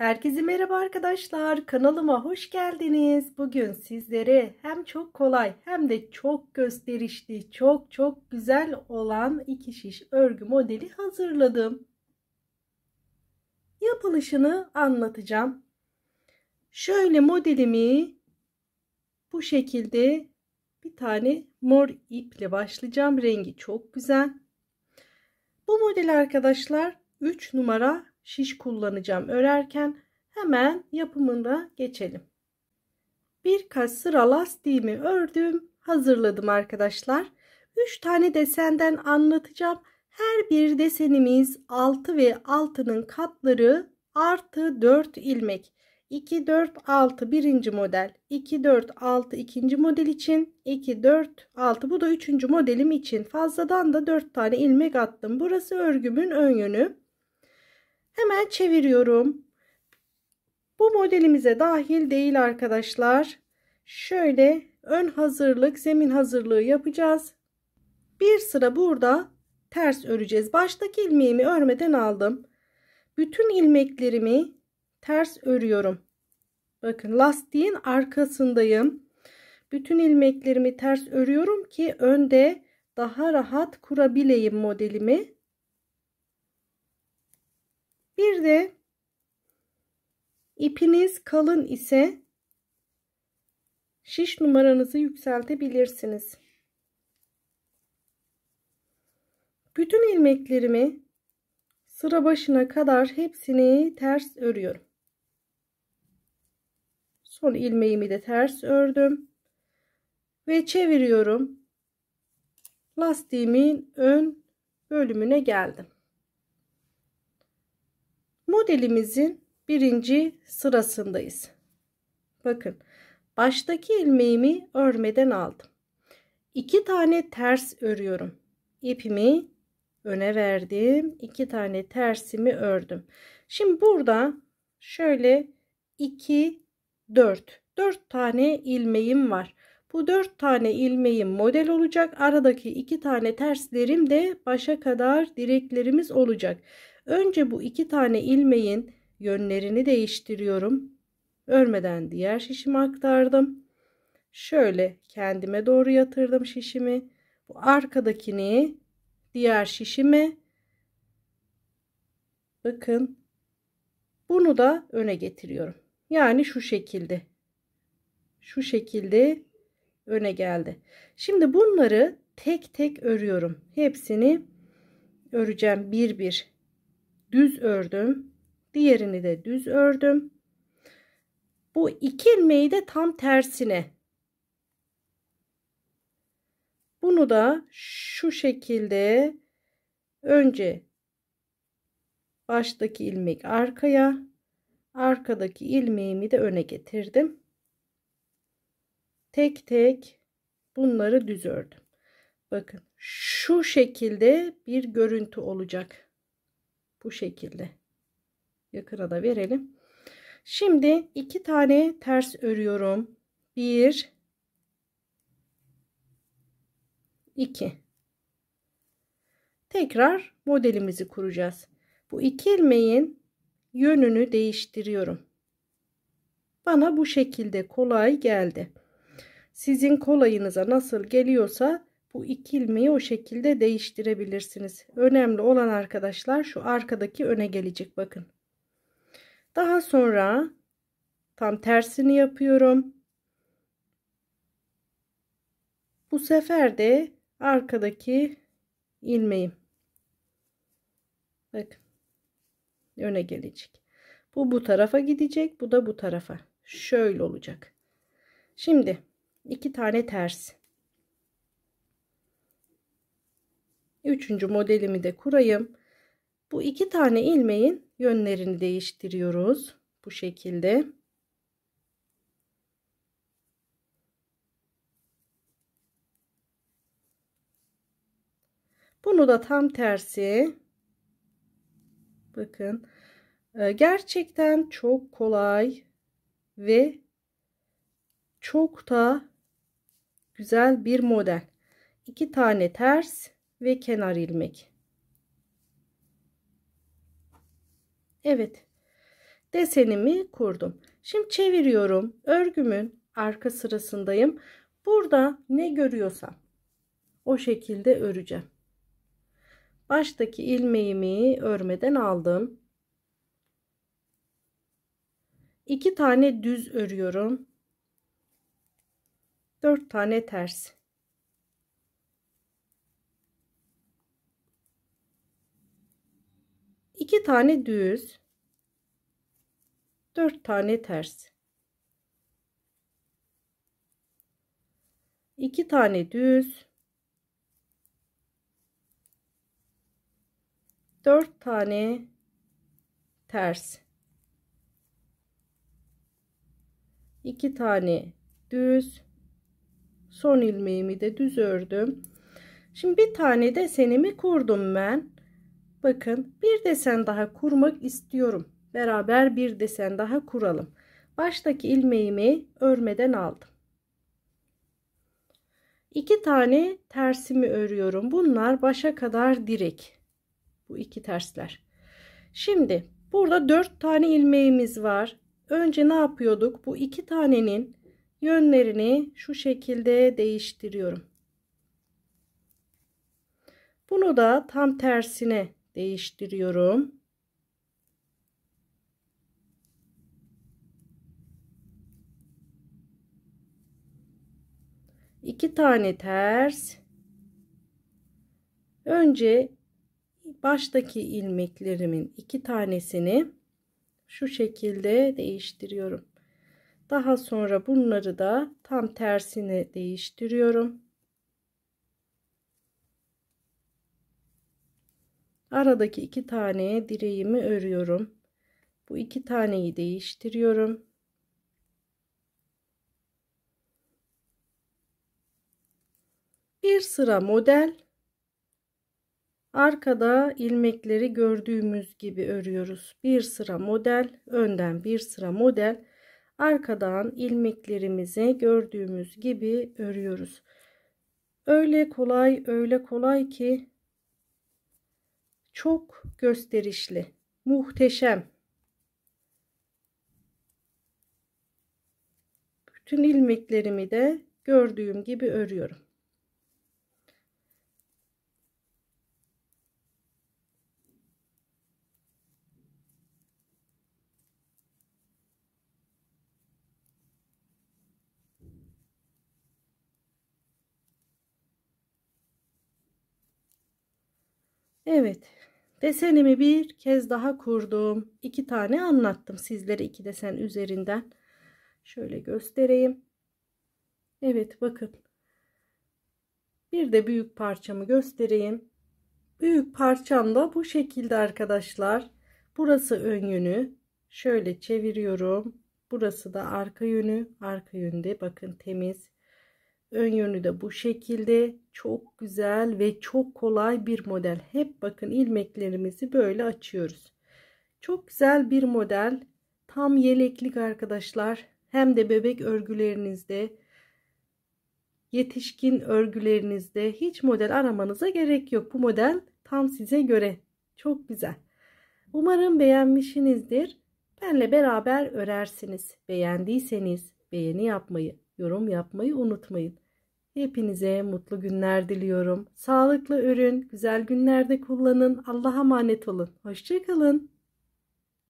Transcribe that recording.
Herkese merhaba arkadaşlar. Kanalıma hoş geldiniz. Bugün sizlere hem çok kolay hem de çok gösterişli, çok çok güzel olan iki şiş örgü modeli hazırladım. Yapılışını anlatacağım. Şöyle modelimi bu şekilde bir tane mor iple başlayacağım. Rengi çok güzel. Bu model arkadaşlar 3 numara şiş kullanacağım örerken hemen yapımında geçelim. Birkaç sıra lastiğimi ördüm, hazırladım arkadaşlar. 3 tane desenden anlatacağım. Her bir desenimiz 6 ve 6'nın katları artı 4 ilmek. 2 4 6 birinci model 2 4 6 ikinci model için 2 4 6 bu da üçüncü modelim için fazladan da 4 tane ilmek attım burası örgümün ön yönü Hemen çeviriyorum. Bu modelimize dahil değil arkadaşlar. Şöyle ön hazırlık, zemin hazırlığı yapacağız. Bir sıra burada ters öreceğiz. Baştaki ilmeğimi örmeden aldım. Bütün ilmeklerimi ters örüyorum. Bakın lastiğin arkasındayım. Bütün ilmeklerimi ters örüyorum ki önde daha rahat kurabileyim modelimi. Bir de ipiniz kalın ise şiş numaranızı yükseltebilirsiniz. Bütün ilmeklerimi sıra başına kadar hepsini ters örüyorum. Son ilmeğimi de ters ördüm. Ve çeviriyorum. Lastiğimin ön bölümüne geldim modelimizin birinci sırasındayız. Bakın baştaki ilmeğimi örmeden aldım. İki tane ters örüyorum. İpimi öne verdim. İki tane tersimi ördüm. Şimdi burada şöyle 2 4 4 tane ilmeğim var. Bu 4 tane ilmeğim model olacak. Aradaki 2 tane terslerim de başa kadar direklerimiz olacak. Önce bu iki tane ilmeğin yönlerini değiştiriyorum. Örmeden diğer şişimi aktardım. Şöyle kendime doğru yatırdım şişimi. Bu arkadakini diğer şişime bakın bunu da öne getiriyorum. Yani şu şekilde. Şu şekilde öne geldi. Şimdi bunları tek tek örüyorum. Hepsini öreceğim bir bir düz ördüm. Diğerini de düz ördüm. Bu iki ilmeği de tam tersine. Bunu da şu şekilde önce baştaki ilmek arkaya, arkadaki ilmeğimi de öne getirdim. Tek tek bunları düz ördüm. Bakın şu şekilde bir görüntü olacak. Bu şekilde. Yakına da verelim. Şimdi iki tane ters örüyorum. Bir, iki. Tekrar modelimizi kuracağız. Bu iki ilmeğin yönünü değiştiriyorum. Bana bu şekilde kolay geldi. Sizin kolayınıza nasıl geliyorsa bu iki ilmeği o şekilde değiştirebilirsiniz. Önemli olan arkadaşlar şu arkadaki öne gelecek bakın. Daha sonra tam tersini yapıyorum. Bu sefer de arkadaki ilmeğim. Bak, Öne gelecek. Bu bu tarafa gidecek. Bu da bu tarafa. Şöyle olacak. Şimdi iki tane ters. Üçüncü modelimi de kurayım. Bu iki tane ilmeğin yönlerini değiştiriyoruz. Bu şekilde. Bunu da tam tersi. Bakın. E, gerçekten çok kolay ve çok da güzel bir model. İki tane ters ve kenar ilmek. Evet. Desenimi kurdum. Şimdi çeviriyorum. Örgümün arka sırasındayım. Burada ne görüyorsam o şekilde öreceğim. Baştaki ilmeğimi örmeden aldım. İki tane düz örüyorum. Dört tane ters. 2 tane düz 4 tane ters 2 tane düz 4 tane ters 2 tane düz son ilmeğimi de düz ördüm şimdi bir tane desenimi kurdum ben Bakın bir desen daha kurmak istiyorum. Beraber bir desen daha kuralım. Baştaki ilmeğimi örmeden aldım. İki tane tersimi örüyorum. Bunlar başa kadar direk. Bu iki tersler. Şimdi burada dört tane ilmeğimiz var. Önce ne yapıyorduk? Bu iki tanenin yönlerini şu şekilde değiştiriyorum. Bunu da tam tersine değiştiriyorum. İki tane ters önce baştaki ilmeklerimin iki tanesini şu şekilde değiştiriyorum daha sonra bunları da tam tersini değiştiriyorum aradaki iki taneye direğimi örüyorum bu iki taneyi değiştiriyorum bir sıra model arkada ilmekleri gördüğümüz gibi örüyoruz bir sıra model önden bir sıra model arkadan ilmeklerimizi gördüğümüz gibi örüyoruz öyle kolay öyle kolay ki çok gösterişli. Muhteşem. Bütün ilmeklerimi de gördüğüm gibi örüyorum. Evet Desenimi bir kez daha kurdum. İki tane anlattım sizlere iki desen üzerinden. Şöyle göstereyim. Evet bakın. Bir de büyük parçamı göstereyim. Büyük parçam da bu şekilde arkadaşlar. Burası ön yönü. Şöyle çeviriyorum. Burası da arka yönü. Arka yönde bakın temiz. Ön yönü de bu şekilde. Çok güzel ve çok kolay bir model. Hep bakın ilmeklerimizi böyle açıyoruz. Çok güzel bir model. Tam yeleklik arkadaşlar. Hem de bebek örgülerinizde, yetişkin örgülerinizde hiç model aramanıza gerek yok. Bu model tam size göre. Çok güzel. Umarım beğenmişsinizdir. Benle beraber örersiniz. Beğendiyseniz beğeni yapmayı, yorum yapmayı unutmayın. Hepinize mutlu günler diliyorum. Sağlıklı ürün, güzel günlerde kullanın. Allah'a emanet olun. Hoşçakalın.